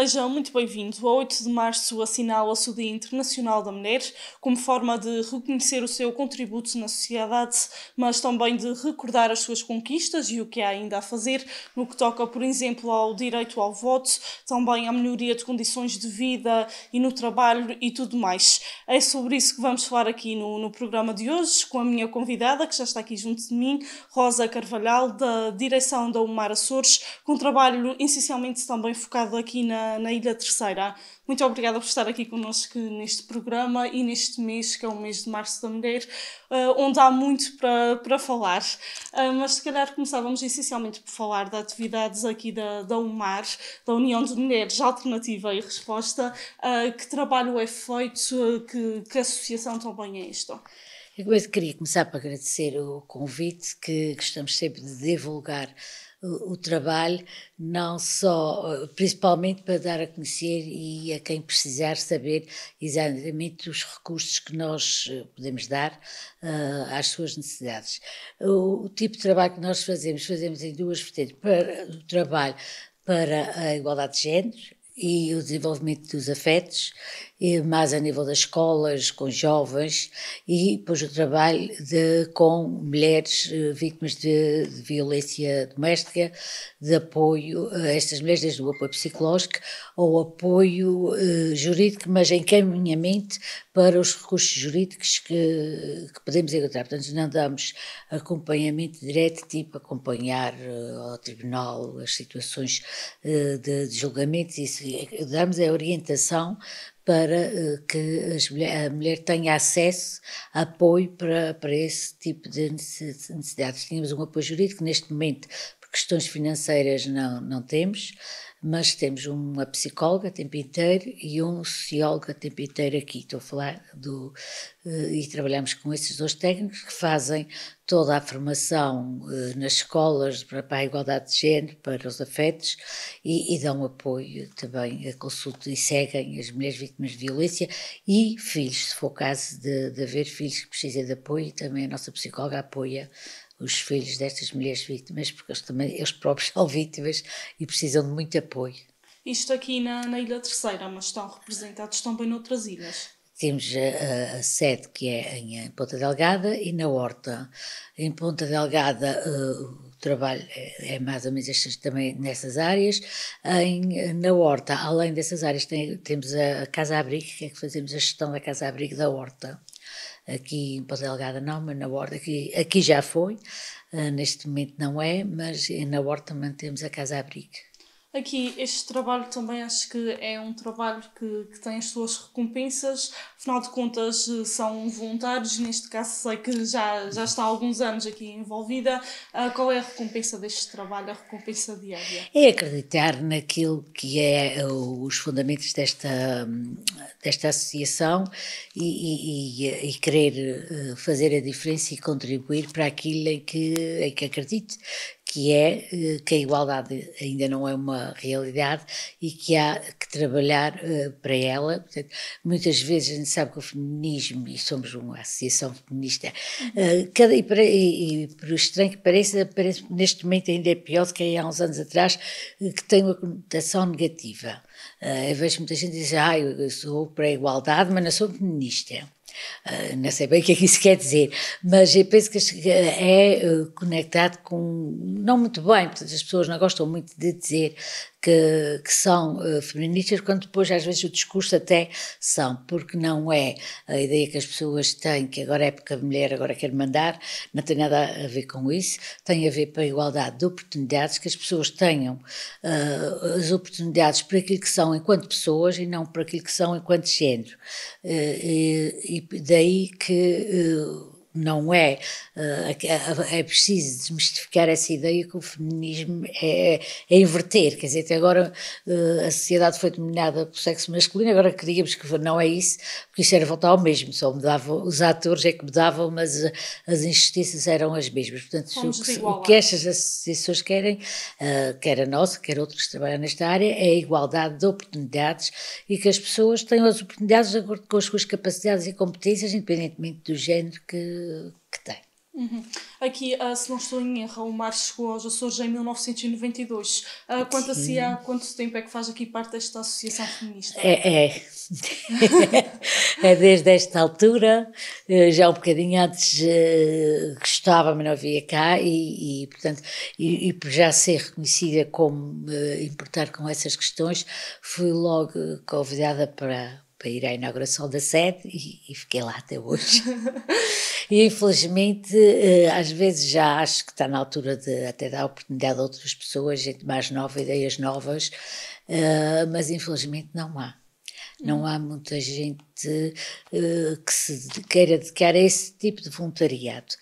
Sejam muito bem-vindos. O 8 de março assinala-se o Dia Internacional da Mulher, como forma de reconhecer o seu contributo na sociedade, mas também de recordar as suas conquistas e o que há ainda a fazer no que toca, por exemplo, ao direito ao voto, também à melhoria de condições de vida e no trabalho e tudo mais. É sobre isso que vamos falar aqui no, no programa de hoje, com a minha convidada, que já está aqui junto de mim, Rosa Carvalhal, da direção da Umar Açores, com um trabalho essencialmente também focado aqui na na, Ilha Terceira. Muito obrigada por estar aqui connosco neste programa e neste mês, que é o mês de Março da Mulher, uh, onde há muito para, para falar. Uh, mas se calhar começávamos essencialmente por falar de atividades aqui da, da UMAR, da União de Mulheres Alternativa e Resposta. Uh, que trabalho é feito, que, que associação também é isto. Eu queria começar por agradecer o convite que, que estamos sempre de divulgar o, o trabalho, não só, eh, principalmente para dar a conhecer e a quem precisar saber exatamente os recursos que nós eh, podemos dar uh, às suas necessidades. O, o, tipo de trabalho que nós fazemos, fazemos em duas vertentes, para, o trabalho para a igualdade de género, e o desenvolvimento dos afetos, eh, mais a nível das escolas, com jovens, e depois o trabalho de, com mulheres eh, vítimas de, de, violência doméstica, de apoio a estas mulheres, desde o apoio psicológico ao apoio eh, jurídico, mas encaminhamento para os recursos jurídicos que, que, podemos encontrar. Portanto, não damos acompanhamento direto, tipo acompanhar eh, ao tribunal as situações eh, de, de julgamentos, isso damos é orientação para eh, que mulher, a mulher tenha acesso, apoio para, para esse tipo de necessidades. Tínhamos um apoio jurídico, neste momento, por questões financeiras, não, não temos mas temos uma psicóloga a tempo inteiro e um sociólogo a tempo inteiro aqui, estou a falar do, eh, e trabalhamos com esses dois técnicos que fazem toda a formação eh, nas escolas para a igualdade de género, para os afetos e, e dão apoio também a eh, consulta e seguem as mulheres vítimas de violência e filhos, se for o caso de, de haver filhos que precisem de apoio, também a nossa psicóloga apoia os filhos destas mulheres vítimas, porque eles, também, eles próprios são vítimas e precisam de muito apoio. Isto aqui na, na Ilha Terceira, mas estão representados também noutras ilhas. Temos eh, a, a, sede que é em, Ponta Delgada e na Horta. Em Ponta Delgada uh, o trabalho é, é, mais ou menos estas, também nessas áreas. Em, na Horta, além dessas áreas, tem, temos a, Casa Abrigo, que é que fazemos a gestão da Casa Abrigo da Horta aqui em Padelgada não, mas na Borda, aqui, aqui já foi, uh, neste momento não é, mas na Borda também temos a Casa Abrigo aqui este trabalho também acho que é um trabalho que, que tem as suas recompensas, afinal de contas eh, são voluntários, neste caso sei que já, já está há alguns anos aqui envolvida. Uh, qual é a recompensa deste trabalho, a recompensa diária? É acreditar naquilo que é eh, os fundamentos desta, desta associação e, e, e querer eh, fazer a diferença e contribuir para aquilo em que, em que acredite que é eh, que a igualdade ainda não é uma realidade e que há que trabalhar uh, para ela. Portanto, muitas vezes a gente sabe que o feminismo, e somos uma associação feminista, uh, cada, e, para, e, e por estranho que pareça, parece, neste momento ainda é pior do que há uns anos atrás, que tem uma conotação negativa. eu vejo muita gente dizer, ah, eu sou para a igualdade, mas não sou feminista. Ah, não sei bem o que é que isso quer dizer, mas eu penso que eh, é eh, conectado com, não muito bem, portanto as pessoas não gostam muito de dizer que, que são uh, feministas, quando depois às vezes o discurso até são, porque não é a ideia que as pessoas têm que agora é porque a mulher agora quer mandar, não tem nada a ver com isso, tem a ver para a igualdade de oportunidades, que as pessoas tenham uh, as oportunidades para aquilo que são enquanto pessoas e não para aquilo que são enquanto género. Uh, e, e, daí que não é. Eh, eh, é preciso desmistificar essa ideia que o feminismo é, é inverter. Quer dizer, até agora eh, a sociedade foi dominada pelo sexo masculino, agora queríamos que não é isso, porque isso era voltar ao mesmo, só mudavam, os atores é que mudavam, mas as injustiças eram as mesmas. Portanto, o que, o que, estas associações querem, quer a nossa, quer outros que trabalham nesta área, é a igualdade de oportunidades e que as pessoas tenham as oportunidades de acordo com as suas capacidades e competências, independentemente do género que que, tem. Uhum. Aqui, uh, se não estou em erro, o mar chegou aos Açores em 1992. Uh, ah, quanto, assim, há quanto tempo é que faz aqui parte desta associação feminista? É, é. é desde esta altura, eh, já um bocadinho antes eh, gostava, mas não havia cá, e, e portanto, e, por já ser reconhecida como eh, importar com essas questões, fui logo convidada para para ir à inauguração da sede e, e fiquei lá até hoje. e infelizmente, eh, às vezes já acho que está na altura de até dar oportunidade a outras pessoas, gente mais nova, ideias novas, eh, mas infelizmente não há. Não há muita gente eh, que se queira dedicar a esse tipo de voluntariado.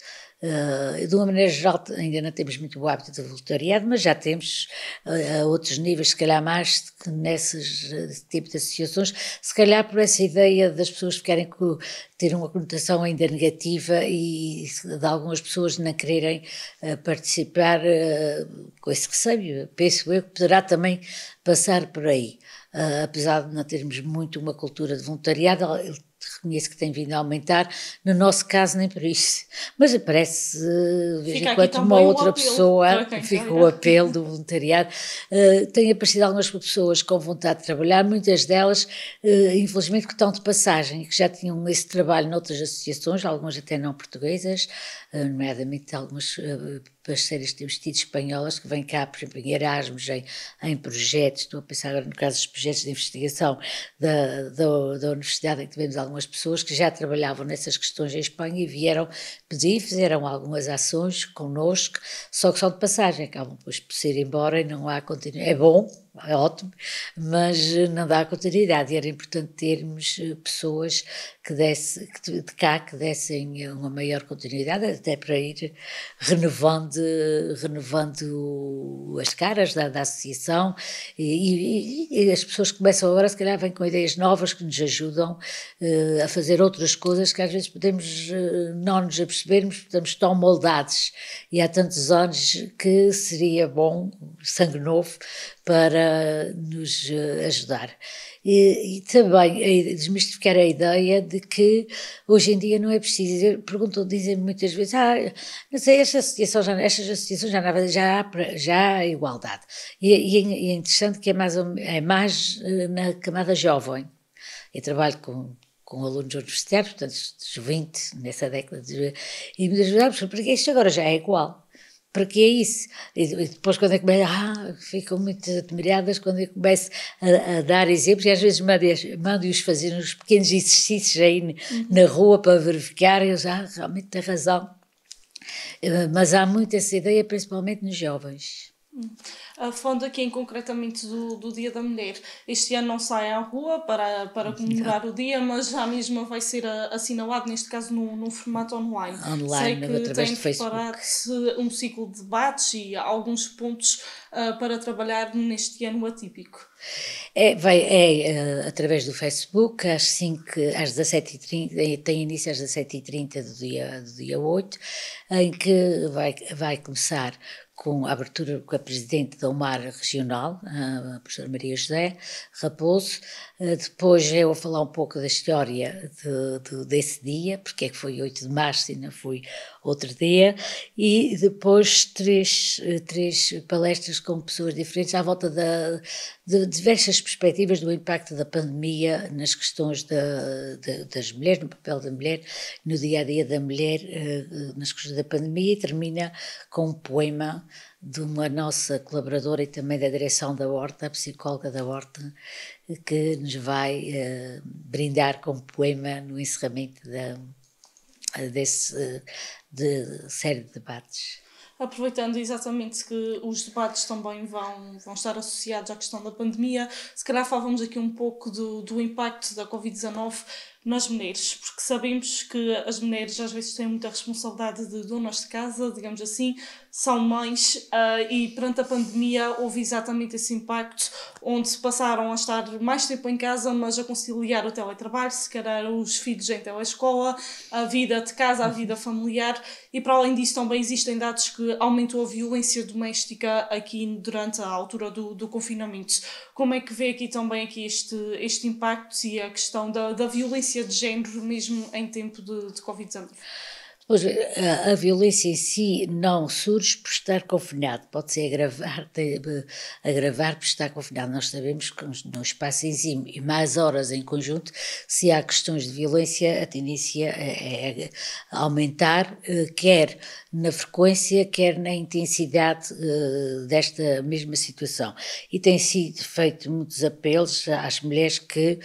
Uh, de uma maneira geral, ainda não temos muito o hábito de voluntariado, mas já temos uh, outros níveis, se calhar mais, que nesses eh, uh, tipo de associações, se calhar por essa ideia das pessoas ficarem com, ter uma conotação ainda negativa e de algumas pessoas não quererem uh, participar com esse receio. Penso eu que poderá também passar por aí. Uh, apesar de não termos muito uma cultura de voluntariado, ele reconheço que tem vindo a aumentar, no nosso caso nem por isso, mas aparece eh, de vez em quando uma outra pessoa, fica o apelo do voluntariado, uh, tem aparecido algumas pessoas com vontade de trabalhar, muitas delas uh, infelizmente que estão de passagem, e que já tinham esse trabalho noutras associações, algumas até não portuguesas, uh, nomeadamente algumas parceiras séries de investidos espanholas que vêm cá, por exemplo, em Erasmus, em, em projetos, estou a pensar agora no caso dos projetos de investigação da, da, da, universidade, em que tivemos algumas pessoas que já trabalhavam nessas questões em Espanha e vieram pedir, fizeram algumas ações connosco, só que são de passagem, acabam depois por ser embora e não há continuidade. É bom, é ótimo, mas eh, não dá continuidade. E era importante termos eh, pessoas que desse, de cá que dessem eh, uma maior continuidade, até para ir renovando, renovando as caras da, da associação. E, e, e, as pessoas que começam agora, se calhar, vêm com ideias novas que nos ajudam a fazer outras coisas que às vezes podemos não nos apercebermos, estamos tão moldados. E há tantos anos que seria bom, sangue novo, para para nos eh, ajudar. E, e, também a, desmistificar a ideia de que hoje em dia não é preciso. Perguntam, dizem muitas vezes, ah, não sei, é esta associação já, estas associações já, já, há, já há igualdade. E, e, é, é interessante que é mais, é mais eh, na camada jovem. Eu trabalho com com alunos universitários, portanto, dos 20, nessa década de. E muitas vezes, ah, porque isto agora já é igual para que é isso? E depois, quando eu começo, ah, ficam muito admiradas quando eu começo a, a dar exemplos, e às vezes mando-os fazer uns pequenos exercícios aí uhum. na rua para verificar, e eles, ah, realmente tem razão. Eh, mas há muito essa ideia, principalmente nos jovens. Uhum falando aqui em concretamente do, do Dia da Mulher. Este ano não sai à rua para, para comemorar o dia, mas já mesmo vai ser eh, assinalado, neste caso num, num formato online. Online, Sei que através tem preparado-se um ciclo de debates e alguns pontos uh, para trabalhar neste ano atípico. É, vai, é uh, através do Facebook, às, 5, às 17h30, tem início às 17h30 do dia, do dia 8, em que vai, vai começar com a abertura com a presidente da UMAR regional, a professora Maria José Raposo. Eh, depois eu vou falar um pouco da história de, de, desse dia, porque é que foi 8 de março e não foi outro dia, e depois três, eh, três palestras com pessoas diferentes à volta da, de diversas perspectivas do impacto da pandemia nas questões da, da, das mulheres, no papel da mulher, no dia a dia da mulher, eh, eh, nas questões da pandemia, e termina com um poema de uma nossa colaboradora e também da direção da Horta, a psicóloga da Horta, que nos vai brindar com um poema no encerramento da, desse de série de debates. Aproveitando exatamente que os debates também vão, vão estar associados à questão da pandemia, se calhar falávamos aqui um pouco do, do impacto da Covid-19 nas mulheres, porque sabemos que as mulheres às vezes têm muita responsabilidade de donas de casa, digamos assim, são mães uh, e perante a pandemia houve exatamente esse impacto onde passaram a estar mais tempo em casa mas a conciliar o teletrabalho, se calhar os filhos em telescola, a vida de casa, a vida familiar e para além disso também existem dados que aumentou a violência doméstica aqui durante a altura do, do confinamento. Como é que vê aqui também aqui este, este impacto e a questão da, da violência de género mesmo em tempo de, de Covid-19? Hoje eh, a, a, violência em si não surge por estar confinado, pode ser agravar, eh, agravar por estar confinado. Nós sabemos que num espaço enzimo e mais horas em conjunto, se há questões de violência, a tendência é, é, é aumentar, eh, quer na frequência, quer na intensidade desta mesma situação. E tem sido feito muitos apelos às mulheres que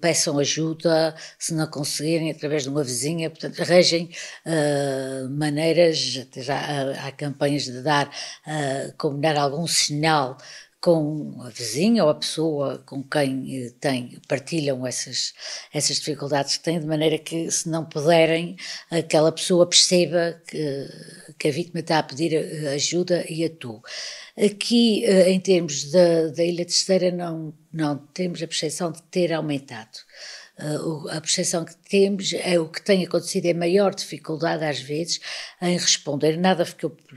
peçam ajuda, se não conseguirem, através de uma vizinha, portanto, arranjem uh, maneiras, já há, há, campanhas de dar, uh, ah, combinar algum sinal com a vizinha ou a pessoa com quem eh, tem, partilham essas, essas dificuldades que têm, de maneira que, se não puderem, aquela pessoa perceba que, que a vítima está a pedir eh, ajuda e atua. Aqui, eh, em termos da, da Ilha Terceira, não, não temos a percepção de ter aumentado. Ah, a percepção que temos é o que tem acontecido, é maior dificuldade às vezes em responder. Nada ficou por,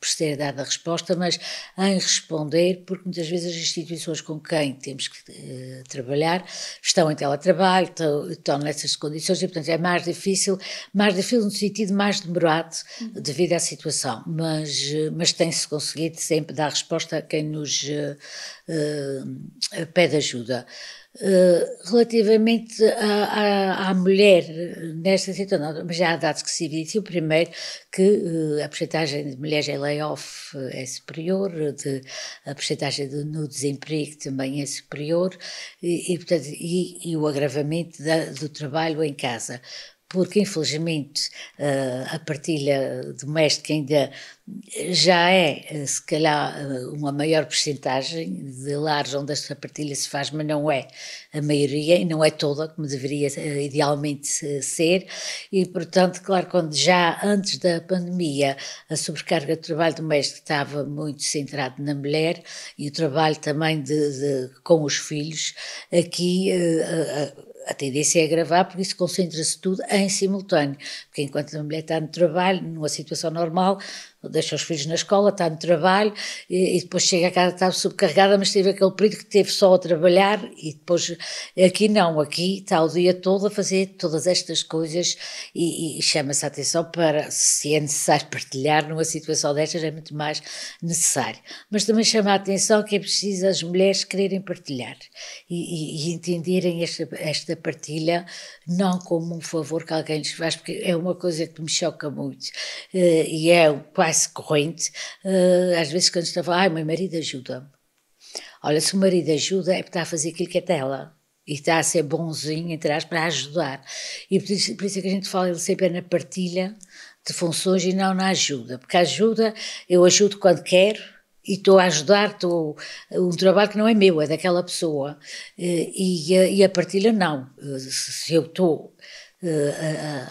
por ser dada a resposta, mas em responder, porque muitas vezes as instituições com quem temos que uh, trabalhar estão em teletrabalho, estão, estão, nessas condições e, portanto, é mais difícil, mais difícil no sentido mais demorado uhum. devido à situação, mas, eh, mas tem-se conseguido sempre dar resposta a quem nos uh, pede ajuda. Eh, relativamente à, à, à, mulher nesta situação, mas já há dados que se evidenciam, primeiro que uh, a porcentagem de mulheres em layoff eh, é superior, de, a porcentagem de, no desemprego também é superior e, e portanto, e, e o agravamento da, do trabalho em casa porque infelizmente eh, a partilha doméstica ainda já é, eh, se calhar, eh, uma maior percentagem de lares onde esta partilha se faz, mas não é a maioria e não é toda, como deveria idealmente ser. E, portanto, claro, quando já antes da pandemia a sobrecarga de trabalho doméstico estava muito centrada na mulher e o trabalho também de, de com os filhos, aqui a tendência é agravar, porque isso concentra-se tudo em simultâneo. Porque enquanto a mulher está no trabalho, numa situação normal, deixa os filhos na escola, está no trabalho e, e depois chega a casa, está subcarregada, mas teve aquele período que teve só a trabalhar e depois aqui não, aqui está o dia todo a fazer todas estas coisas e, e chama-se a atenção para, se é necessário partilhar numa situação destas, é muito mais necessário. Mas também chama a atenção que é preciso as mulheres quererem partilhar e, e entenderem esta, esta partilha não como um favor que alguém lhes faz, porque é uma coisa que me choca muito eh, e é quase corrente, eh, às vezes quando estava ai, meu marido ajuda-me. Olha, se o marido ajuda é porque está a fazer aquilo que é dela e está a ser bonzinho, entre aspas, para ajudar. E por isso, por isso é que a gente fala ele sempre é na partilha de funções e não na ajuda, porque a ajuda, eu ajudo quando quero, e estou a ajudar, estou um trabalho que não é meu, é daquela pessoa. Eh, e, e, a partilha não. Eh, se eu estou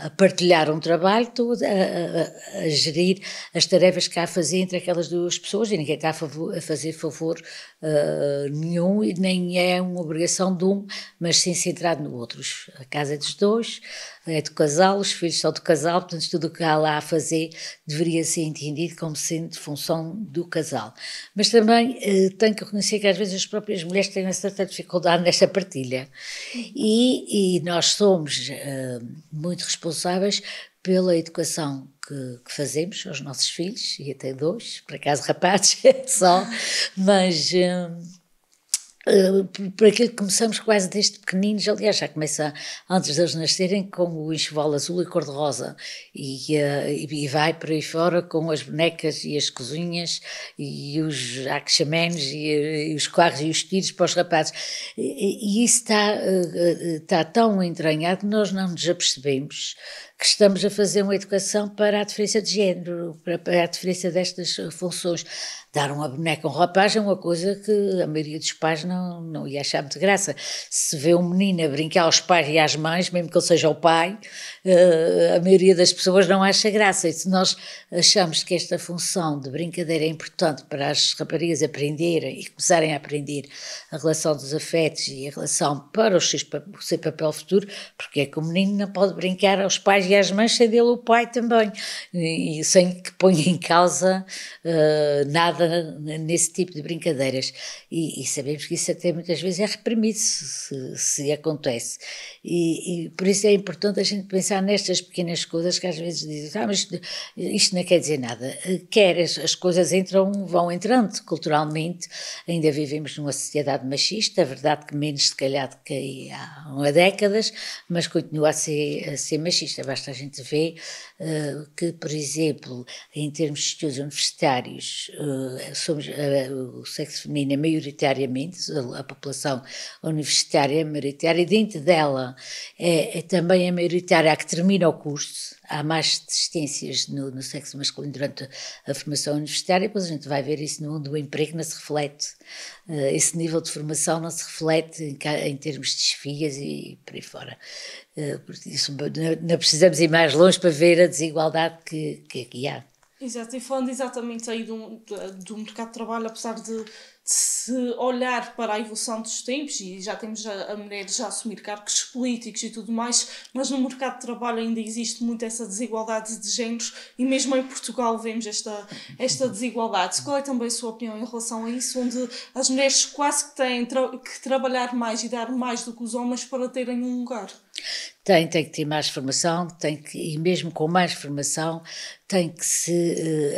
a, partilhar um trabalho todo, a, a, a, gerir as tarefas que há a fazer entre aquelas duas pessoas e ninguém está a, favor, fazer favor uh, nenhum e nem é uma obrigação de um, mas sim centrado no outro. A casa é dos dois, é do casal, os filhos são do casal, portanto tudo o que há lá a fazer deveria ser entendido como sendo função do casal. Mas também uh, tenho que reconhecer que às vezes as próprias mulheres têm uma certa dificuldade nesta partilha e, e nós somos... Uh, muito responsáveis pela educação que, que, fazemos aos nossos filhos, e até dois, por acaso rapazes só, mas. Hum, para eh, por aquilo que começamos quase desde pequeninos, aliás, já começa antes deles nascerem com o enxoval azul e cor-de-rosa, e, uh, e vai por aí fora com as bonecas e as cozinhas, e os axamenes, e, eh, e, os carros e os tiros para os rapazes. E, e isso está, uh, está tão entranhado que nós não nos apercebemos que estamos a fazer uma educação para a diferença de género, para, a diferença destas funções. Dar uma boneca a um rapaz é uma coisa que a maioria dos pais não, não ia achar muito graça. Se vê um menino a brincar aos pais e às mães, mesmo que ele seja o pai, eh, a maioria das pessoas não acha graça. E se nós achamos que esta função de brincadeira é importante para as raparigas aprenderem e começarem a aprender a relação dos afetos e a relação para o seu papel futuro, porque é que o menino não pode brincar aos pais aliás, mancha dele o pai também, e, sem que ponha em causa uh, nada nesse tipo de brincadeiras. E, e, sabemos que isso até muitas vezes é reprimido, se, se acontece. E, e, por isso é importante a gente pensar nestas pequenas coisas que às vezes dizem, ah, mas isto, não quer dizer nada. Eh, quer, as, as coisas entram, vão entrando culturalmente, ainda vivemos numa sociedade machista, verdade que menos se calhar do que há décadas, mas continua a ser, a ser machista basta a gente ver uh, que, por exemplo, em termos de estudos universitários, uh, somos, uh, o sexo feminino é maioritariamente, a, a população universitária é maioritária, e dentro dela é, é também é maioritária a que termina o curso, há mais desistências no, no, sexo masculino durante a formação universitária, depois a gente vai ver isso no mundo do emprego, não se reflete. Eh, esse nível de formação não se reflete em, em termos de desfias e por aí fora. Eh, isso, não, precisamos ir mais longe para ver a desigualdade que, que, há. Exato, e falando exatamente aí do, do mercado de trabalho, apesar de se olhar para a evolução dos tempos, e já temos a, a já a assumir cargos políticos e tudo mais, mas no mercado de trabalho ainda existe muito essa desigualdade de géneros e mesmo em Portugal vemos esta, esta desigualdade. Qual é também a sua opinião em relação a isso, onde as mulheres quase que têm tra que trabalhar mais e dar mais do que os homens para terem um lugar? Tem, tem que ter mais formação, tem que, e mesmo com mais formação tem que se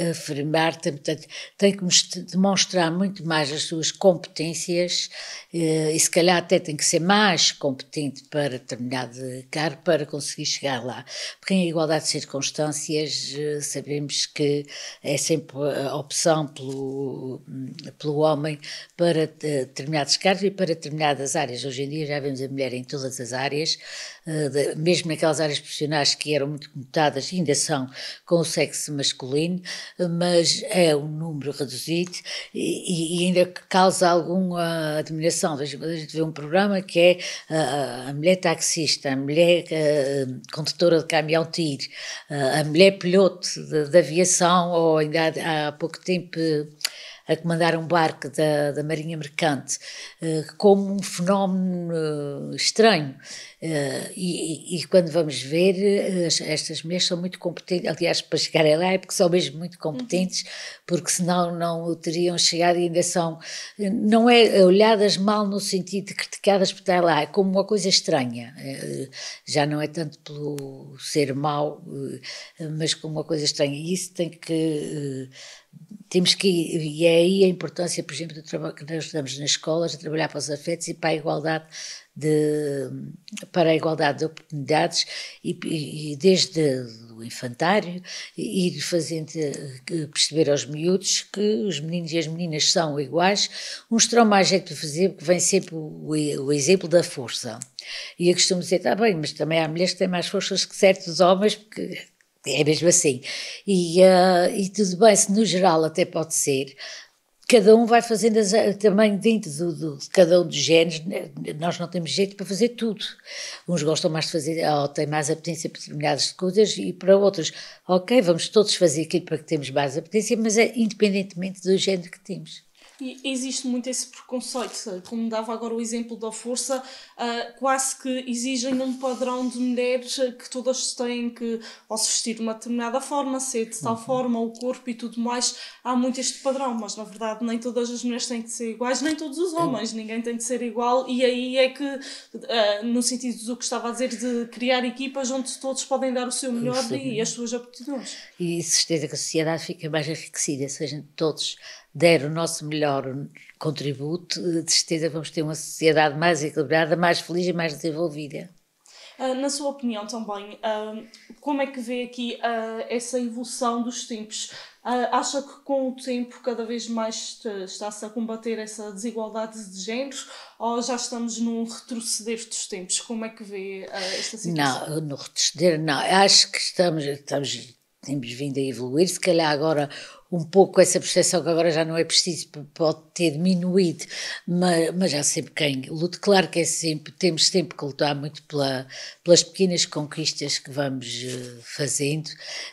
uh, afirmar, tem, portanto, tem que demonstrar muito mais as suas competências uh, e se calhar até tem que ser mais competente para determinado cargo para conseguir chegar lá. Porque em igualdade de circunstâncias uh, sabemos que é sempre a opção pelo, pelo homem para determinados cargos e para determinadas áreas. Hoje em dia já vemos a mulher em todas as áreas, de, mesmo naquelas áreas profissionais que eram muito e ainda são com o sexo masculino, mas é um número reduzido e, e ainda causa alguma admiração. A gente vê um programa que é a, a mulher taxista, a mulher a, eh, condutora de caminhão tir, eh, a mulher piloto de, de aviação, ou ainda há, há pouco tempo a comandar um barco da, da Marinha Mercante, eh, como um fenómeno eh, estranho. Eh, e, e, quando vamos ver, estas mulheres são muito competentes, aliás, para chegar lá é porque são mesmo muito competentes, uhum. porque senão não teriam chegado e ainda são, não é olhadas mal no sentido de criticadas por estar lá, é como uma coisa estranha. Já não é tanto pelo ser mau, mas como uma coisa estranha. E isso tem que temos que, e é aí a importância, por exemplo, do trabalho que nós damos nas escolas, a trabalhar para os afetos e para a igualdade de, para a igualdade de oportunidades e, e desde o infantário ir fazendo perceber aos miúdos que os meninos e as meninas são iguais, um terão mais jeito é de fazer porque vem sempre o, o exemplo da força. E eu costumo dizer, está bem, mas também há mulheres que têm mais forças que certos homens, porque é mesmo assim. E, uh, e tudo bem, se no geral até pode ser, cada um vai fazendo as, eh, também dentro do, do, de cada um dos géneros, né, nós não temos jeito para fazer tudo. Uns gostam mais de fazer, ou têm mais apetência para determinadas coisas, e para outros, ok, vamos todos fazer aquilo para que temos mais apetência, mas é independentemente do género que temos existe muito esse preconceito, como dava agora o exemplo da força, uh, quase que exigem um padrão de mulheres que todas têm que ou se vestir de uma determinada forma, ser de tal uhum. forma, o corpo e tudo mais. Há muito este padrão, mas na verdade nem todas as mulheres têm que ser iguais, nem todos os é. homens, ninguém tem de ser igual. E aí é que, uh, no sentido do que estava a dizer, de criar equipas onde todos podem dar o seu melhor e as suas aptidões. E certeza que a sociedade fica mais enriquecida se a gente todos der o nosso melhor contributo, eh, de certeza vamos ter uma sociedade mais equilibrada, mais feliz e mais desenvolvida. Ah, na sua opinião também, ah, como é que vê aqui ah, essa evolução dos tempos? Acha que com o tempo cada vez mais está-se a combater essa desigualdade de géneros ou já estamos num retroceder dos tempos? Como é que vê esta situação? Não, no retroceder não. Acho que estamos, estamos temos vindo a evoluir, se calhar agora um pouco essa percepção que agora já não é preciso, pode ter diminuído, mas, mas há sempre quem lute. Claro que é sempre, temos sempre que lutar muito pela, pelas pequenas conquistas que vamos eh, fazendo.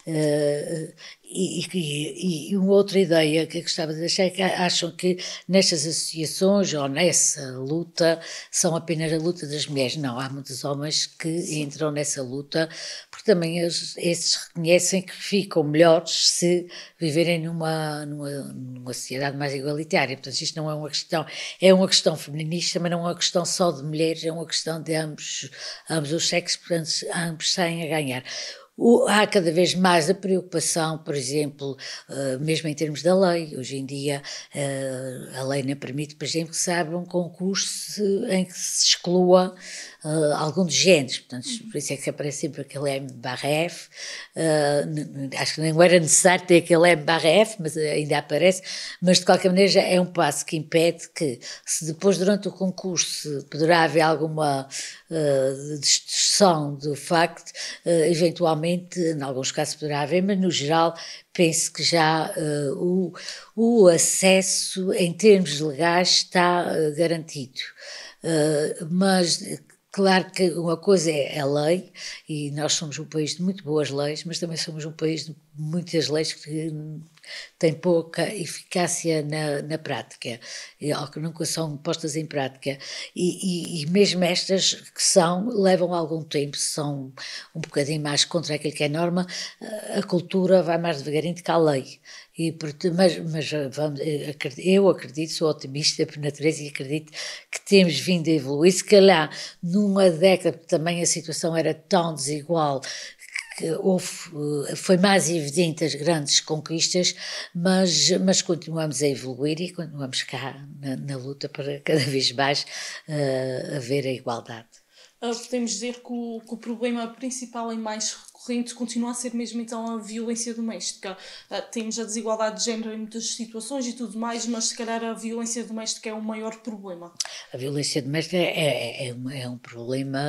Uh, e, e, e, uma outra ideia que eu gostava de deixar é que acham que nestas associações ou nessa luta são apenas a luta das mulheres. Não, há muitos homens que Sim. entram nessa luta porque também eles, esses reconhecem que ficam melhores se viverem numa, numa, numa sociedade mais igualitária. Portanto, isto não é uma questão, é uma questão feminista, mas não é uma questão só de mulheres, é uma questão de ambos, ambos os sexos, portanto, ambos saem a ganhar. O, há cada vez mais a preocupação, por exemplo, uh, mesmo em termos da lei. Hoje em dia, uh, a lei não permite, por exemplo, que se abra um concurso em que se exclua uh, algum dos géneros, portanto, por isso é que aparece sempre aquele M barra F, uh, acho que não era necessário ter aquele M barra F, mas eh, ainda aparece, mas de qualquer maneira já é um passo que impede que, se depois durante o concurso poderá haver alguma uh, do facto, eventualmente, em alguns casos poderá haver, mas no geral penso que já o, o acesso em termos legais está garantido. Uh, mas Claro que uma coisa é a é lei, e nós somos um país de muito boas leis, mas também somos um país de muitas leis que tem pouca eficácia na, na prática, ou que nunca são postas em prática. E, e, e, mesmo estas que são, levam algum tempo, são um bocadinho mais contra aquilo que é norma, a cultura vai mais devagarinho do que a lei. E, mas, mas eh, vamos, eh, eu acredito, sou otimista por natureza e acredito que temos vindo a evoluir. Se calhar numa década também a situação era tão desigual que houve, eh, foi mais evidente as grandes conquistas, mas, mas continuamos a evoluir e continuamos cá na, na luta para cada vez mais uh, haver a igualdade. Ah, podemos dizer que o, que o problema principal é mais continua a ser mesmo então a violência doméstica. Ah, temos a desigualdade de género em muitas situações e tudo mais, mas se calhar a violência doméstica é o maior problema. A violência doméstica é, é, é um, é um problema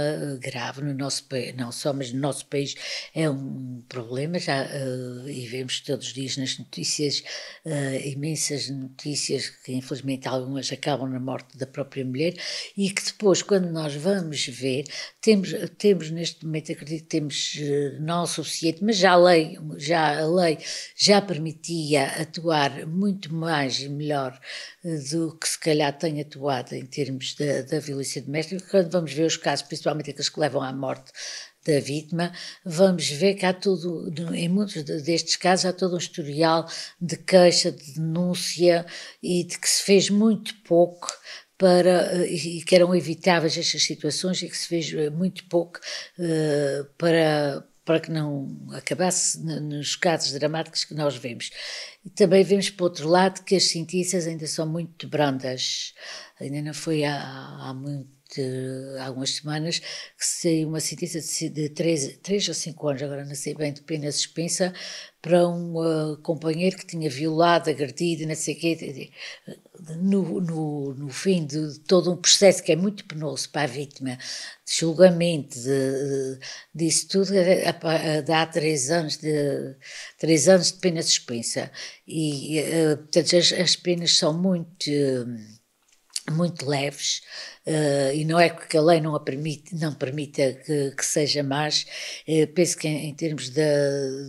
grave no nosso país, não só, mas no nosso país é um problema, já, uh, e vemos todos os dias nas notícias, uh, imensas notícias, que infelizmente algumas acabam na morte da própria mulher, e que depois, quando nós vamos ver, temos, temos neste momento, acredito, temos uh, não o suficiente, mas já a lei já, a lei já permitia atuar muito mais e melhor eh, do que se calhar tem atuado em termos da, da violência doméstica. Quando vamos ver os casos, principalmente aqueles que levam à morte da vítima, vamos ver que há tudo, em muitos destes casos, há todo um historial de queixa, de denúncia e de que se fez muito pouco para, eh, e que eram evitáveis estas situações e que se fez eh, muito pouco uh, para para que não acabasse nos casos dramáticos que nós vemos. E também vemos, por outro lado, que as cientistas ainda são muito brandas, ainda não foi há, há muito de algumas semanas que saiu uma sentença de 3 ou 5 anos, agora não sei bem, de pena suspensa, para um uh, companheiro que tinha violado, agredido, não sei o quê, no, no, no, fim de todo um processo que é muito penoso para a vítima, de julgamento, de, de, disso tudo, dá três anos de, três anos de pena suspensa. E, eh, portanto, as, as penas são muito muito leves uh, e não é que a lei não a permite, não permita que, que seja mais uh, penso que em, em termos da,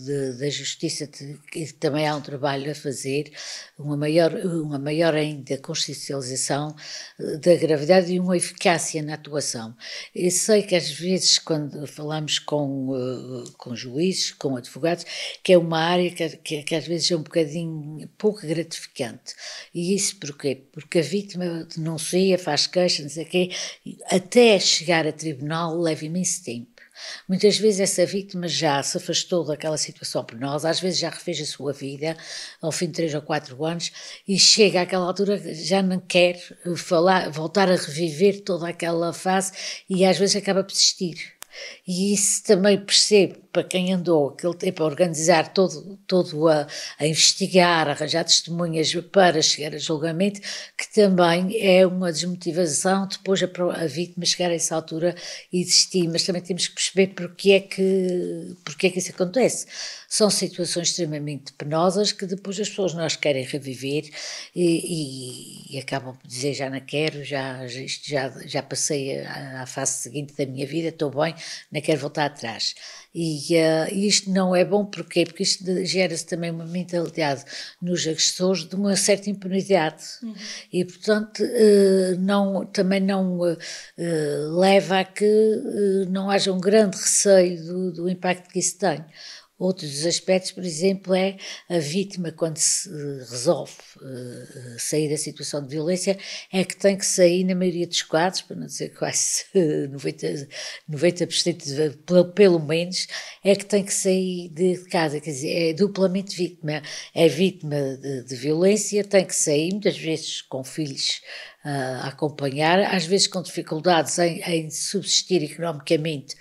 de, da justiça de, também há um trabalho a fazer uma maior uma maior ainda constitucionalização eh, da gravidade e uma eficácia na atuação eu sei que às vezes quando falamos com uh, com juízes com advogados que é uma área que, que, que às vezes é um bocadinho pouco gratificante e isso porquê porque a vítima de denuncia, faz queixa, não sei o quê, até chegar a tribunal leva imenso tempo. Muitas vezes essa vítima já se afastou daquela situação penosa, às vezes já refez a sua vida ao fim de três ou quatro anos e chega àquela altura já não quer falar, voltar a reviver toda aquela fase e às vezes acaba por desistir e isso também percebo, para quem andou aquele tempo a organizar todo, todo a, a investigar, a arranjar testemunhas para chegar a julgamento, que também é uma desmotivação depois a, a vítima chegar a essa altura e desistir. Mas também temos que perceber porque é que, porque é que isso acontece. São situações extremamente penosas que depois as pessoas não as querem reviver e, e, e acabam por dizer já não quero, já, já, já passei à, à fase seguinte da minha vida, estou bem nem quer voltar atrás. E uh, isto não é bom porquê? porque isto gera-se também uma mentalidade nos agressores de uma certa impunidade uhum. e portanto uh, não, também não uh, leva a que não haja um grande receio do, do impacto que isso tem. Outro dos aspectos, por exemplo, é a vítima, quando se resolve uh, sair da situação de violência, é que tem que sair, na maioria dos casos, para não dizer quase 90%, 90% pelo, pelo menos, é que tem que sair de casa. Quer dizer, é duplamente vítima. É vítima de, de violência, tem que sair, muitas vezes com filhos eh, a acompanhar, às vezes com dificuldades em, em subsistir economicamente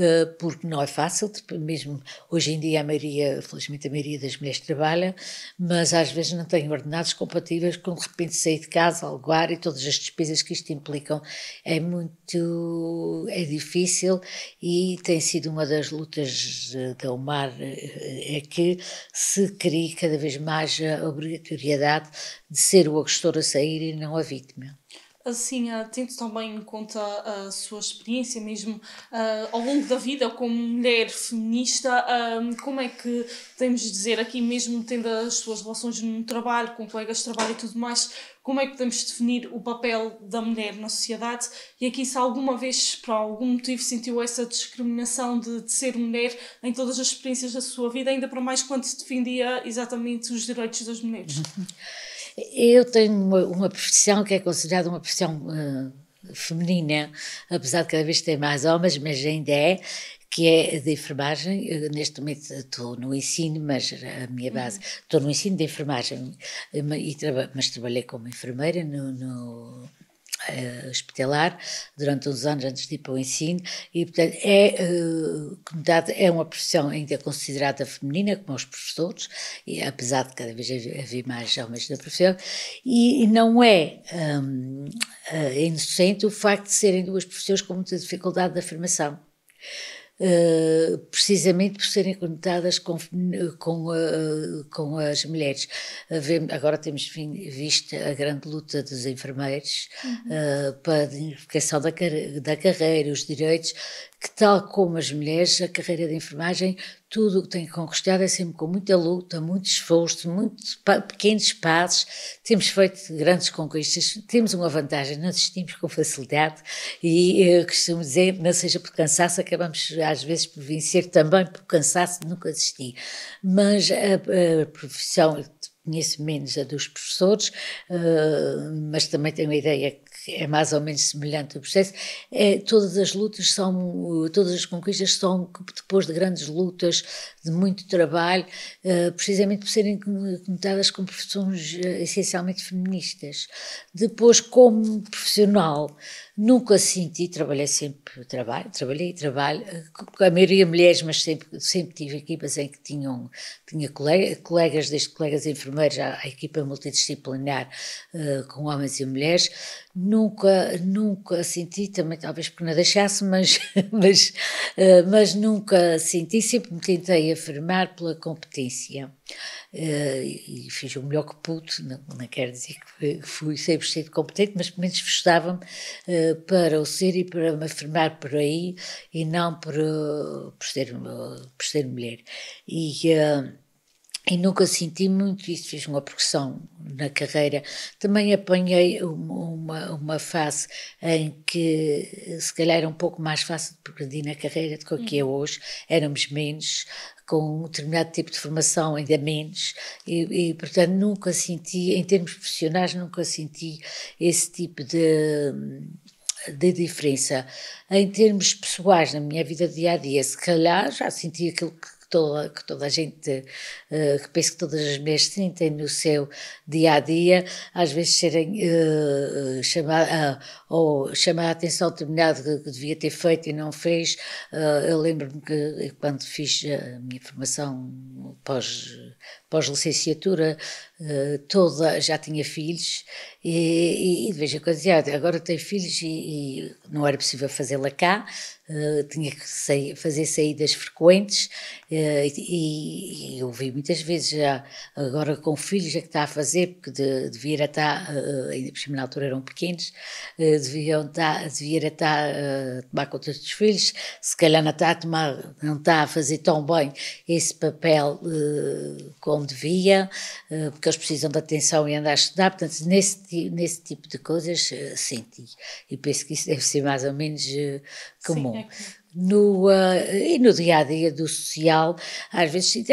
eh, porque não é fácil, tipo, mesmo hoje em dia a maioria, felizmente a maioria das mulheres trabalha, mas às vezes não têm ordenados compatíveis com de repente sair de casa, alugar e todas as despesas que isto implicam. É muito, é difícil e tem sido uma das lutas eh, da UMAR eh, é que se crie cada vez mais a obrigatoriedade de ser o agressor a sair e não a vítima assim, uh, tendo também em conta a sua experiência mesmo uh, ao longo da vida como mulher feminista, ah, como é que podemos dizer aqui mesmo tendo as suas relações no trabalho, com colegas de trabalho e tudo mais, como é que podemos definir o papel da mulher na sociedade? E aqui se alguma vez, por algum motivo, sentiu essa discriminação de, de ser mulher em todas as experiências da sua vida, ainda para mais quando se defendia exatamente os direitos das mulheres? Eu tenho uma, uma, profissão que é considerada uma profissão uh, feminina, apesar de cada vez ter mais homens, mas ainda é, que é de enfermagem. Eu, neste momento estou no ensino, mas a minha base. Uhum. Estou no ensino de enfermagem, eh, mas, e, mas trabalhei como enfermeira no, no uh, hospitalar durante uns anos antes de ir para o ensino e portanto é uh, é uma profissão ainda considerada feminina como os professores e, apesar de cada vez haver mais homens na profissão e, e não é um, uh, eh, inocente o facto de serem duas profissões com muita dificuldade da afirmação Uh, precisamente por serem conectadas com, com, uh, com as mulheres. agora temos visto a grande luta dos enfermeiros uhum. Eh, para a dignificação da, da, carreira, os direitos que, tal como as mulheres, a carreira de enfermagem, tudo o que tem conquistado é sempre com muita luta, muito esforço, muito pequenos passos. Temos feito grandes conquistas, temos uma vantagem, não desistimos com facilidade e eu eh, costumo dizer, não seja por cansaço, acabamos às vezes por vencer também por cansaço, nunca assisti Mas a, a profissão conheço menos a dos professores, eh, mas também tenho a ideia é mais ou menos semelhante o processo. É, todas as lutas são, eh, todas as conquistas são depois de grandes lutas, de muito trabalho, é, precisamente por serem contadas com profissões eh, essencialmente feministas. Depois, como profissional, Nunca senti, trabalhei sempre, trabalho, trabalhei e trabalho, a maioria mulheres, mas sempre, sempre tive equipas em que tinham, tinha colega, colegas, desde colegas enfermeiros à, equipa multidisciplinar uh, com homens e mulheres, nunca, nunca senti, também talvez porque não deixasse, mas, mas, uh, mas nunca senti, sempre me tentei afirmar pela competência eh, e fiz o melhor que pude, não, não quer dizer que fui sempre 100% competente, mas pelo menos festava-me eh, para o ser e para me afirmar por aí e não por, eh, por, ser, por ser mulher. E, e nunca senti muito isso, fiz uma progressão na carreira. Também apanhei uma, uma fase em que se calhar era um pouco mais fácil de progredir na carreira do que é uhum. hoje, éramos menos, com um determinado tipo de formação, ainda menos, e, e, portanto nunca senti, em termos profissionais, nunca senti esse tipo de, de diferença. Em termos pessoais, na minha vida dia a dia, se calhar já senti aquilo que toda, que toda a gente, uh, que penso que todas as mulheres sentem no seu dia a dia, às vezes serem uh, eh, eh, chamar, uh, ou chamar a atenção determinada que, que devia ter feito e não fez. eu lembro-me que quando fiz a minha formação pós pós-licenciatura, toda já tinha filhos e, e, e de vez em quando ah, agora tenho filhos e, e não era possível fazê-la cá, eh, tinha que sair, fazer saídas frequentes uh, e, e, eu vi muitas vezes já agora com filhos já é que está a fazer porque de, devia estar tá, uh, eh, ainda por cima na altura eram pequenos uh, deviam estar tá, devia estar tá, uh, tomar conta dos filhos se calhar não está a tomar não está a fazer tão bem esse papel como devia porque eles precisam de atenção e andar a estudar portanto nesse nesse tipo de coisas senti e penso que isso deve ser mais ou menos comum Sim. É no, uh, e no dia a dia do social, às vezes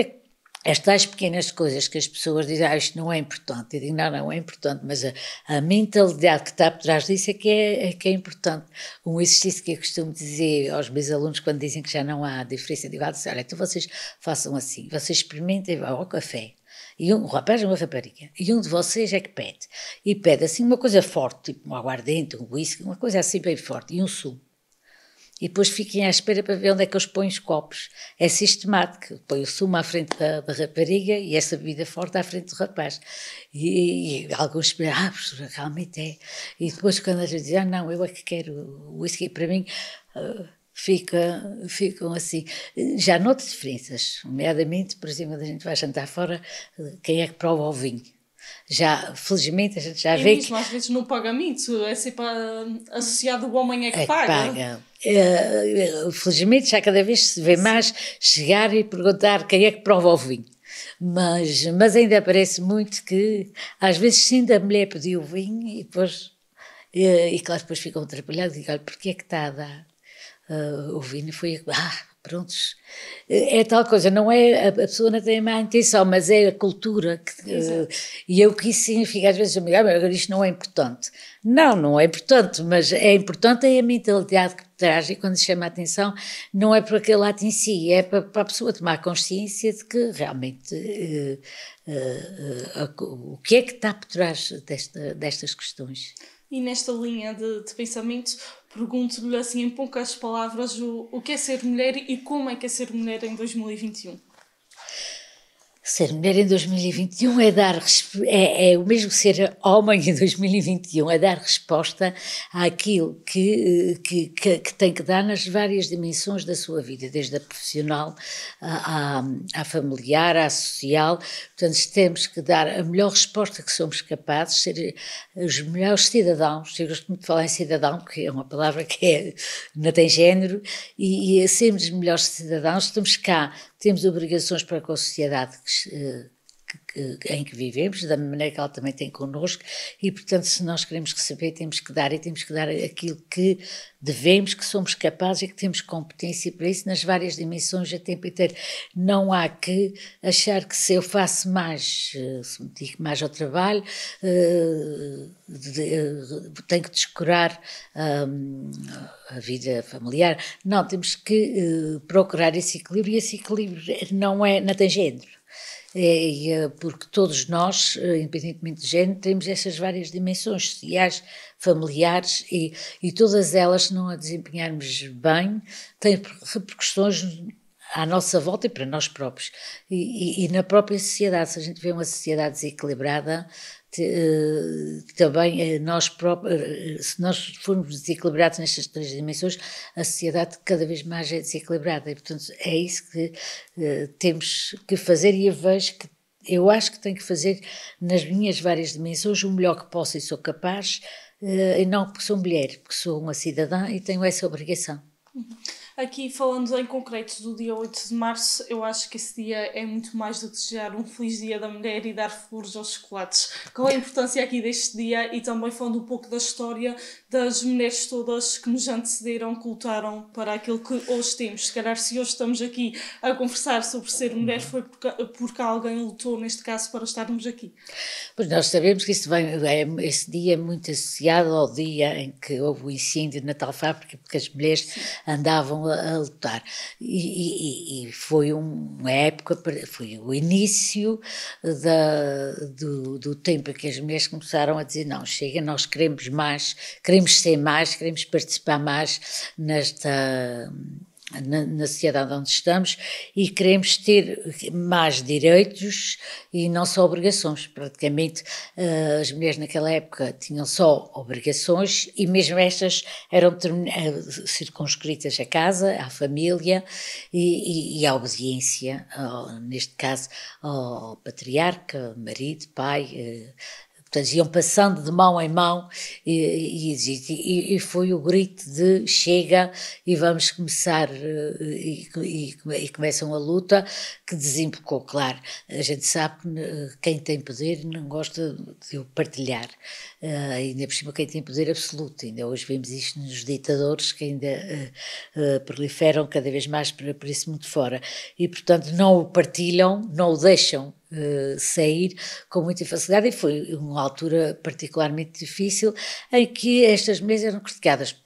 as tais pequenas coisas que as pessoas dizem, ah, isto não é importante. Eu digo, não, não é importante, mas a, a mentalidade que está por trás disso é que é, é que é importante. Um exercício que eu costumo dizer aos meus alunos quando dizem que já não há diferença, eu digo, ah, olha, então vocês façam assim, vocês experimentem, vão ao café, e um, um rapaz é uma rapariga, e um de vocês é que pede, e pede assim uma coisa forte, tipo um aguardente, um whisky, uma coisa assim bem forte, e um sumo e depois fiquem à espera para ver onde é que eles põem os copos. É sistemático, põe o sumo à frente da, da rapariga e essa bebida forte à frente do rapaz. E, e alguns esperam, ah, realmente é. E depois quando eles dizem, ah não, eu é que quero o whisky para mim, uh, fica, ficam assim. Já noto diferenças, nomeadamente, por exemplo, quando a gente vai jantar fora, quem é que prova o vinho? Já, felizmente, a gente já e é vê mesmo, que... às vezes no pagamento, é sempre ah, associado o homem é que, é que paga. Uh, felizmente já cada vez se vê Sim. mais chegar e perguntar quem é que prova o vinho. Mas, mas ainda parece muito que às vezes sim a mulher pediu o vinho e depois e, eh, e claro depois ficam atrapalhados e olha, porque é que está a dar uh, o vinho foi ah, Prontos. É tal coisa, não é. A, pessoa não tem má intenção, mas é a cultura. Que, uh, e eu é que isso significa. Às vezes eu me digo, ah, agora isto não é importante. Não, não é importante, mas é importante é a mentalidade que traz e quando chama a atenção, não é para aquele ato em si, é para, para a pessoa tomar consciência de que realmente uh, uh, o que é que está por trás desta, destas questões. E nesta linha de, de pensamento, pergunto-lhe assim em poucas palavras o, o que é ser mulher e como é que é ser mulher em 2021. Ser mulher em 2021 é dar é, é, o mesmo ser homem em 2021 é dar resposta àquilo que, eh, que, que, que tem que dar nas várias dimensões da sua vida, desde a profissional à, à, familiar, à social. Portanto, temos que dar a melhor resposta que somos capazes, ser eh, os melhores cidadãos. Eu gosto muito de falar em cidadão, porque é uma palavra que é, não tem género, e, e sermos os melhores cidadãos. Estamos cá temos obrigações para com a sociedade que, eh, que, que, em que vivemos, da maneira que ela também tem connosco, e portanto, se nós queremos receber, temos que dar e temos que dar aquilo que devemos, que somos capazes e que temos competência para isso nas várias dimensões a tempo inteiro. Não há que achar que se eu faço mais, eh, se me dedico mais ao trabalho, eh, eh, tenho que descurar hum, a vida familiar. Não, temos que procurar esse equilíbrio e esse equilíbrio não, é, não tem género. É, porque todos nós, independentemente de género, temos essas várias dimensões sociais, familiares e, e todas elas, se não a desempenharmos bem, têm repercussões à nossa volta e para nós próprios. E, e, e na própria sociedade, se a gente vê uma sociedade desequilibrada, eh, também eh, nós próprios, eh, se nós formos desequilibrados nestas três dimensões, a sociedade cada vez mais é desequilibrada e, portanto, é isso que uh, temos que fazer e eu vejo que eu acho que tenho que fazer nas minhas várias dimensões o melhor que posso e sou capaz eh, e não porque sou mulher, porque sou uma cidadã e tenho essa obrigação. Uhum. Aqui falando em concretos do dia 8 de março, eu acho que esse dia é muito mais do que desejar um feliz dia da mulher e dar flores aos chocolates. Qual é a importância aqui deste dia e também falando um pouco da história das mulheres todas que nos antecederam, que lutaram para aquilo que hoje temos. Se calhar se hoje estamos aqui a conversar sobre ser mulher foi porque, porque alguém lutou, neste caso, para estarmos aqui. Pois nós sabemos que isso vem, é, esse dia é muito associado ao dia em que houve o incêndio na tal fábrica, porque as mulheres andavam a, a lutar. E, e, e, foi uma época, foi o início da, do, do tempo em que as mulheres começaram a dizer: não, chega, nós queremos mais, queremos ser mais, queremos participar mais nesta na, na, sociedade onde estamos e queremos ter mais direitos e não só obrigações. Praticamente uh, as mulheres naquela época tinham só obrigações e mesmo estas eram eh, circunscritas à casa, à família e, e, e à obediência, ao, neste caso ao patriarca, marido, pai, uh, Portanto, iam passando de mão em mão e, e, e foi o grito de chega e vamos começar eh, e, e, começam a luta que desembocou, claro. A gente sabe que eh, quem tem poder não gosta de o partilhar. Uh, ainda por cima quem tem poder absoluto. Ainda hoje vemos isto nos ditadores que ainda uh, uh, proliferam cada vez mais para, para mundo fora. E, portanto, não o partilham, não o deixam eh, sair com muita facilidade e foi uma altura particularmente difícil em que estas mulheres eram criticadas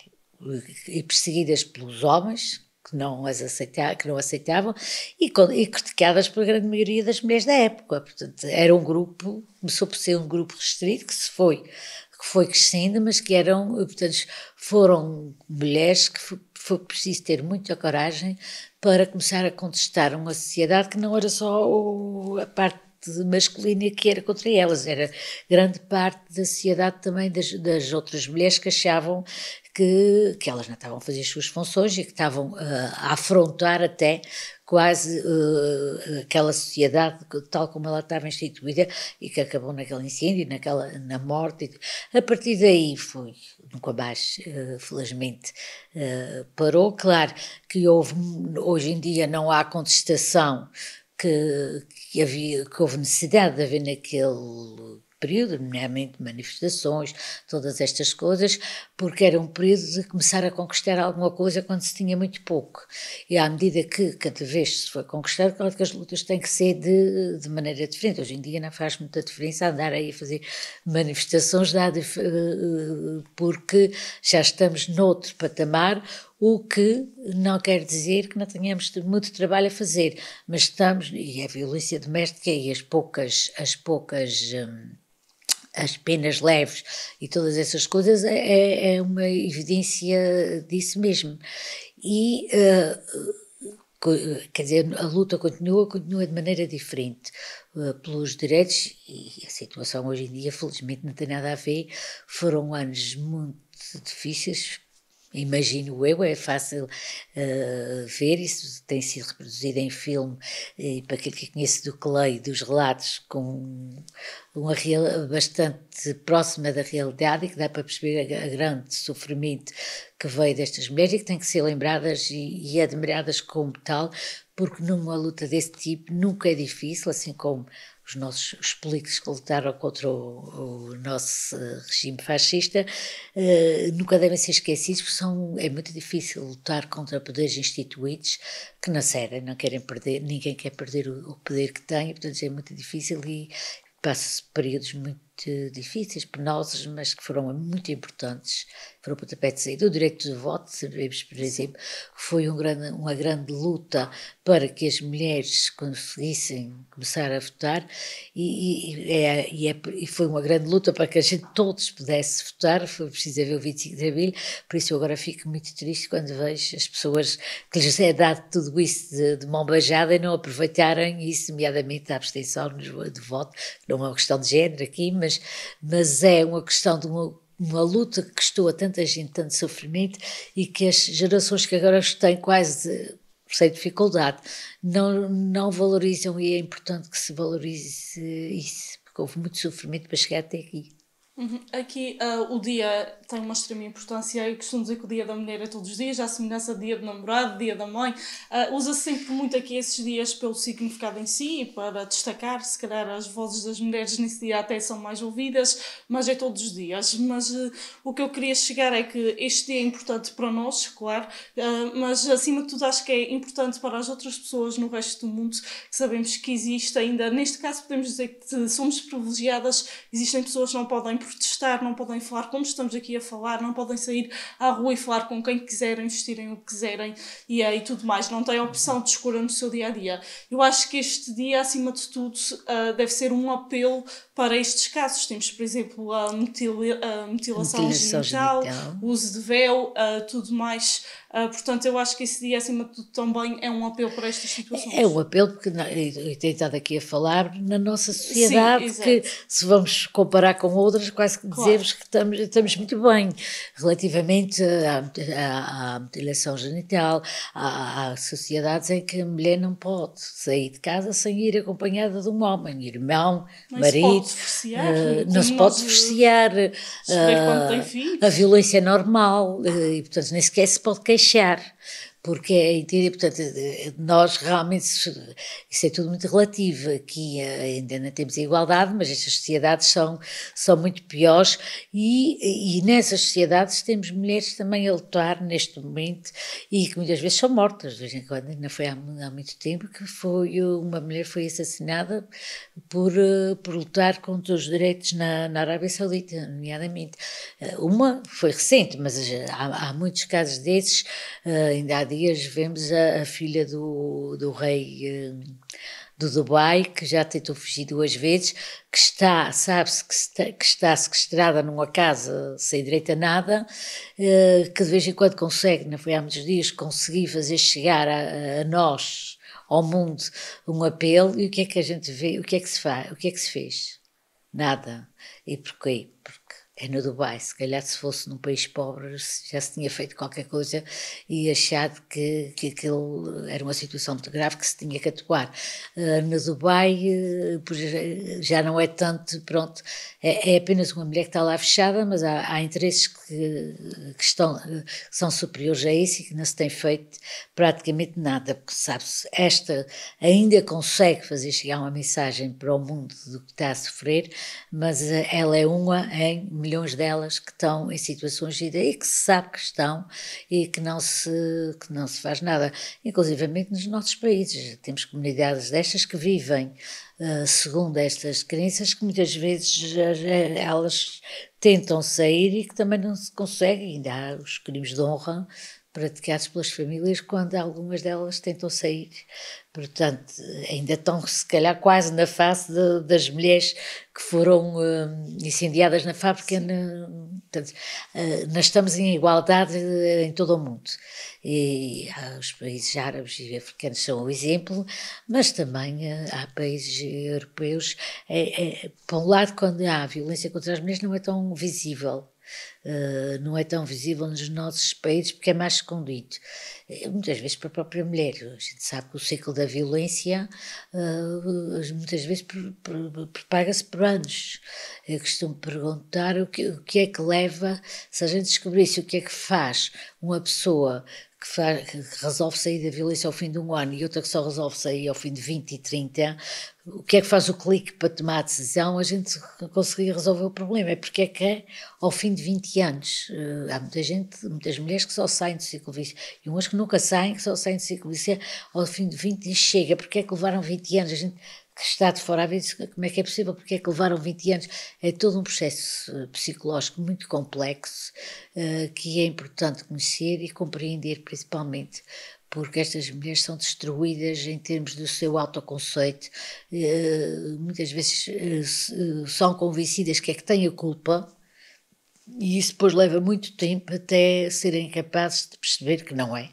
eh, e perseguidas pelos homens que não as aceitavam, que não aceitavam e, e, criticadas pela grande maioria das mulheres da época. Portanto, era um grupo, começou por ser um grupo restrito que se foi que foi crescendo, mas que eram, eh, portanto, foram mulheres que foi preciso ter muita coragem para começar a contestar uma sociedade que não era só a parte masculina que era contra elas, era grande parte da sociedade também das, das outras mulheres que achavam que, que elas não estavam a fazer as suas funções e que estavam uh, a afrontar até quase uh, aquela sociedade tal como ela estava instituída e que acabou naquele incêndio, naquela, na morte. A partir daí foi nunca mais, eh, felizmente, eh, parou. Claro que houve, hoje em dia não há contestação que, que, havia, que houve necessidade de haver naquele período, nomeadamente manifestações, todas estas coisas, porque era um período de começar a conquistar alguma coisa quando se tinha muito pouco. E à medida que cada vez se foi conquistado, claro que as lutas têm que ser de, de maneira diferente. Hoje em dia não faz muita diferença andar aí a fazer manifestações, dado, eh, porque já estamos noutro patamar, o que não quer dizer que não tenhamos muito trabalho a fazer, mas estamos, e é a violência doméstica e as poucas, as poucas hum, as penas leves e todas essas coisas é, é, é uma evidência disso mesmo. E, uh, quer dizer, a luta continua, continua de maneira diferente uh, pelos direitos e a situação hoje em dia, felizmente, não tem nada a ver. Foram anos muito difíceis Imagino eu, é fácil uh, ver, isso tem sido reproduzido em filme, e para quem que conhece do que leio, dos relatos, com uma real, bastante próxima da realidade e que dá para perceber a, a grande sofrimento que veio destas mulheres e que têm que ser lembradas e, e admiradas como tal, porque numa luta desse tipo nunca é difícil, assim como os nossos os políticos que lutaram contra o, o nosso eh, regime fascista eh, nunca devem ser esquecidos, porque são, é muito difícil lutar contra poderes instituídos que não cedem, não querem perder, ninguém quer perder o, o poder que tem, portanto é muito difícil e passa-se períodos muito muito difíceis, penosos, mas que foram muito importantes. Foram para o tapete de saída. O direito de voto, sabemos, por exemplo, que foi um grande, uma grande luta para que as mulheres conseguissem começar a votar e, e, e, é, e é, foi uma grande luta para que a gente todos pudesse votar. Foi preciso haver o 25 de abril. Por isso, eu agora fico muito triste quando vejo as pessoas que lhes é dado tudo isso de, de mão beijada e não aproveitarem isso, nomeadamente a abstenção de voto. Não é uma questão de género aqui, mas mas, mas é uma questão de uma, uma luta que custou a tanta gente tanto sofrimento e que as gerações que agora têm quase sem é dificuldade não, não valorizam e é importante que se valorize isso, porque houve muito sofrimento para chegar até aqui. Uhum. Aqui uh, o dia tem uma extrema importância. Eu costumo dizer que o dia da mulher é todos os dias, à semelhança do dia do namorado, dia da mãe. Uh, ah, Usa-se sempre muito aqui esses dias pelo significado em si e para destacar. Se calhar as vozes das mulheres nesse dia até são mais ouvidas, mas é todos os dias. Mas uh, o que eu queria chegar é que este dia é importante para nós, claro, mas acima de tudo acho que é importante para as outras pessoas no resto do mundo que sabemos que existe ainda. Neste caso, podemos dizer que somos privilegiadas, existem pessoas que não podem protestar, não podem falar como estamos aqui a falar, não podem sair à rua e falar com quem quiserem, vestirem o que quiserem e, e tudo mais. Não têm opção de escolha no seu dia a dia. Eu acho que este dia, acima de tudo, uh, deve ser um apelo para estes casos. Temos, por exemplo, a, mutila, a mutilação, mutilação genital, genital, uso de véu, uh, tudo mais. Uh, portanto, eu acho que esse dia, acima de tudo, também é um apelo para estas situações. É, é um apelo, porque eu tenho estado aqui a falar na nossa sociedade, Sim, que se vamos comparar com outras, quase que claro. que estamos, estamos muito bem relativamente à, à, à mutilação genital, há, sociedades em que a mulher não pode sair de casa sem ir acompanhada de um homem, irmão, não marido. Se pode não, se pode divorciar. Uh, a violência é normal, eh, e portanto nem sequer se pode queixar deixar porque é entender, portanto, nós realmente, isso é tudo muito relativo, aqui eh, ainda não temos a igualdade, mas estas sociedades são, são muito piores e, e nessas sociedades temos mulheres também a lutar neste momento e que muitas vezes são mortas, de vez em quando, ainda foi há, há muito tempo que foi, uma mulher foi assassinada por, eh, por lutar contra os direitos na, na Arábia Saudita, nomeadamente. Eh, uma foi recente, mas há, há muitos casos desses, ainda há dias dias vemos a, a filha do, do rei hum, do Dubai, que já tentou fugir duas vezes, que está, sabe-se que está, que está sequestrada numa casa sem direito a nada, eh, que de vez em quando consegue, não foi há muitos dias, conseguir fazer chegar a, a nós, ao mundo, um apelo, e o que é que a gente vê, o que é que se faz, o que é que se fez? Nada. E porquê? é no Dubai. Se calhar, se fosse num país pobre, já se tinha feito qualquer coisa e achado que, que aquilo era uma situação muito grave que se tinha que atuar. Ah, no Dubai, ah, já não é tanto, pronto, é, é, apenas uma mulher que está lá fechada, mas há, há interesses que, que estão, que são superiores a isso e que não se tem feito praticamente nada, porque sabe-se, esta ainda consegue fazer chegar uma mensagem para o mundo do que está a sofrer, mas ah, ela é uma em milhões delas que estão em situações de vida e que se sabe que estão e que não se, que não se faz nada. Inclusive nos nossos países, temos comunidades destas que vivem eh, segundo estas crenças, que muitas vezes eh, eh, elas tentam sair e que também não se consegue, ainda há os crimes de honra praticados pelas famílias quando algumas delas tentam sair. Portanto, ainda estão, se calhar, quase na face de, das mulheres que foram uh, incendiadas na fábrica. Na, portanto, uh, nós estamos em igualdade eh, em todo o mundo. E ah, os países árabes e africanos são o exemplo, mas também uh, há países europeus. É, é, por um lado, quando há violência contra as mulheres, não é tão visível eh, não é tão visível nos nossos países porque é mais escondido. Eh, muitas vezes para a própria mulher. A gente sabe que o ciclo da violência uh, muitas vezes propaga-se por anos. Eu costumo perguntar o que, o que é que leva, se a gente descobrisse o que é que faz uma pessoa que, faz, que, resolve sair da violência ao fim de um ano e outra que só resolve sair ao fim de 20 e 30, o que é que faz o clique para tomar a decisão? A gente conseguir resolver o problema. É porque é que é ao fim de 20 20 anos. Eh, há muita gente, muitas mulheres que só saem de ciclovia e umas que nunca saem, que só saem de ciclovia ao fim de 20 e chega. Porque é que levaram 20 anos? A gente que está de fora a ver como é que é possível, porque é que levaram 20 anos. É todo um processo eh, psicológico muito complexo eh, que é importante conhecer e compreender, principalmente porque estas mulheres são destruídas em termos do seu autoconceito. Muitas vezes são convencidas que é que têm a culpa e isso depois leva muito tempo até serem capazes de perceber que não é,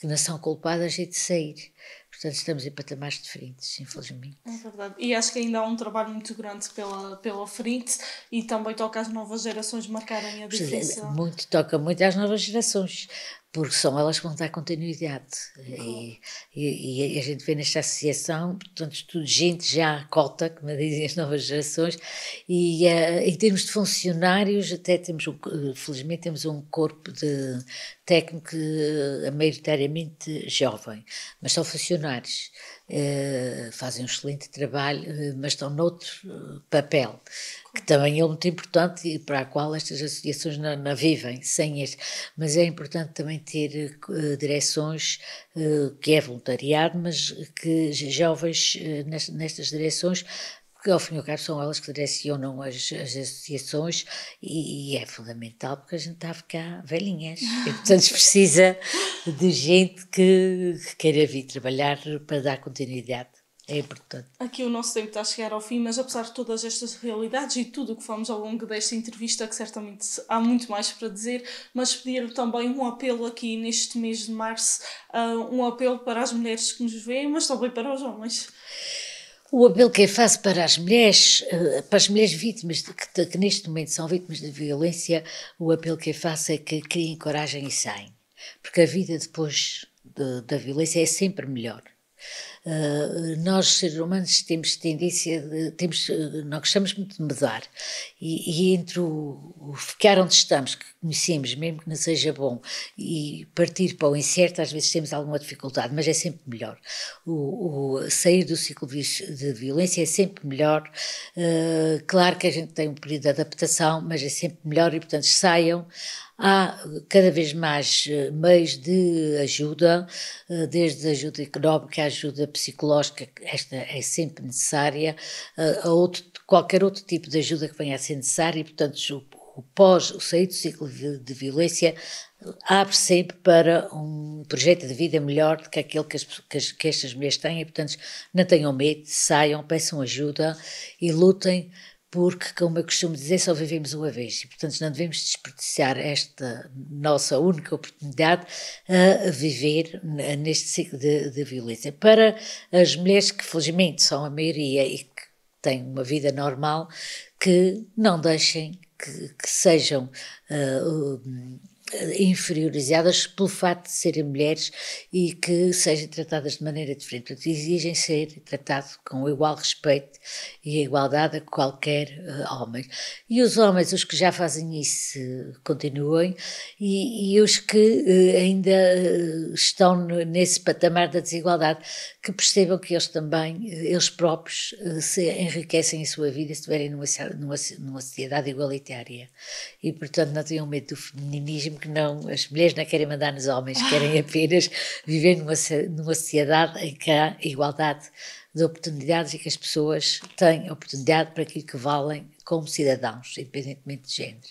que não são culpadas e de sair. Portanto, estamos em patamares diferentes, infelizmente. É verdade. E acho que ainda há um trabalho muito grande pela, pela frente e também toca às novas gerações marcarem a é, diferença. Muito, toca muito às novas gerações, porque são elas que vão dar continuidade. E, e, e, a gente vê nesta associação, portanto, tudo gente já cota, como dizem as novas gerações, e uh, em termos de funcionários, até temos, um, felizmente, temos um corpo de técnico uh, maioritariamente jovem, mas são funcionários. Eh, fazem um excelente trabalho, eh, mas estão noutro eh, papel, que também é muito importante e para a qual estas associações não, não vivem sem este. Mas é importante também ter direções que é voluntariado, mas que jovens nestas direções porque ao fim e ao cabo são elas que direcionam as, as associações e, e, é fundamental porque a gente está a ficar velhinhas e portanto precisa de gente que, que queira vir trabalhar para dar continuidade. É importante. Aqui o nosso tempo está a chegar ao fim, mas apesar de todas estas realidades e tudo o que fomos ao longo desta entrevista, que certamente há muito mais para dizer, mas pedir também um apelo aqui neste mês de março, ah, um apelo para as mulheres que nos veem, mas também para os homens. O apelo que eu faço para as mulheres, eh, para as mulheres vítimas, que, que neste momento são vítimas de violência, o apelo que eu faço é que criem coragem e saem. Porque a vida depois de, da violência é sempre melhor. Uh, nós, seres humanos, temos tendência, de, temos, eh, nós gostamos muito de mudar. E, e entre o, o ficar onde estamos, que conhecemos, mesmo que não seja bom, e partir para o incerto, às vezes temos alguma dificuldade, mas é sempre melhor. O, o sair do ciclo de violência é sempre melhor. Uh, claro que a gente tem um período de adaptação, mas é sempre melhor e, portanto, saiam há cada vez mais eh, meios de ajuda, eh, desde a ajuda económica, ajuda psicológica, esta é sempre necessária, a outro, qualquer outro tipo de ajuda que venha a ser necessária, e portanto o pós, o sair do ciclo de violência, abre sempre para um projeto de vida melhor do que aquele que, as, que, as, que estas mulheres têm, e portanto não tenham medo, saiam, peçam ajuda e lutem, porque, como eu costumo dizer, só vivemos uma vez e portanto não devemos desperdiçar esta nossa única oportunidade a viver neste ciclo de, de violência. Para as mulheres que felizmente são a maioria e que têm uma vida normal, que não deixem que, que sejam uh, inferiorizadas pelo fato de serem mulheres e que sejam tratadas de maneira diferente. Portanto, exigem ser tratados com igual respeito e igualdade a qualquer uh, homem. E os homens, os que já fazem isso, continuem e, e os que uh, ainda uh, estão nesse patamar da desigualdade, que percebam que eles também, eles próprios, se enriquecem em sua vida se estiverem numa, numa, numa sociedade igualitária. E, portanto, não tenham medo do feminismo mesmo que não, as mulheres não querem mandar nos homens, querem ah. apenas viver numa, numa sociedade em que há igualdade de oportunidades e que as pessoas têm oportunidade para aquilo que valem como cidadãos, independentemente de género.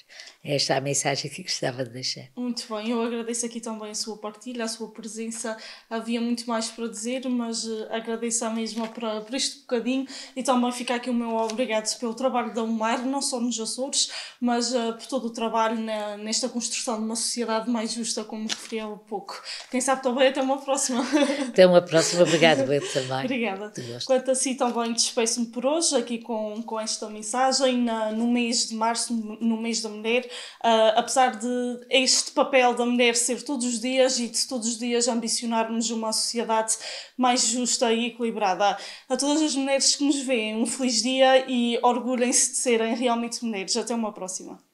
Esta é a mensagem que gostava de deixar. Muito bem, eu agradeço aqui também a sua partilha, a sua presença. Havia muito mais para dizer, mas eh, agradeço a mesma por, por este bocadinho e também fica aqui o meu obrigado pelo trabalho da UMAR, não só nos Açores, mas uh, por todo o trabalho na, nesta construção de uma sociedade mais justa, como referi há pouco. Quem sabe também, até uma próxima. Até uma próxima, obrigado, eu também. Obrigada. Quanto a si, também despeço-me por hoje, aqui com, com esta mensagem na, no mês de março, no mês da mulher, uh, apesar de este papel da mulher ser todos os dias e de todos os dias ambicionarmos uma sociedade mais justa e equilibrada. A todas as mulheres que nos veem, um feliz dia e orgulhem-se de serem realmente mulheres. Até uma próxima.